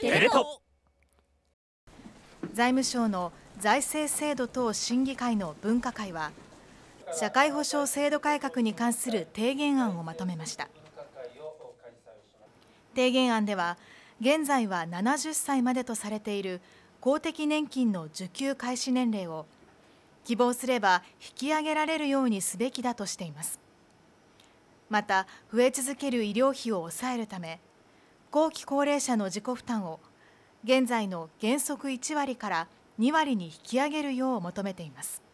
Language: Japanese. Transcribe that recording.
テレ東財務省の財政制度等審議会の分科会は社会保障制度改革に関する提言案をまとめました提言案では現在は70歳までとされている公的年金の受給開始年齢を希望すれば引き上げられるようにすべきだとしていますまた増え続ける医療費を抑えるため後期高齢者の自己負担を現在の原則1割から2割に引き上げるよう求めています。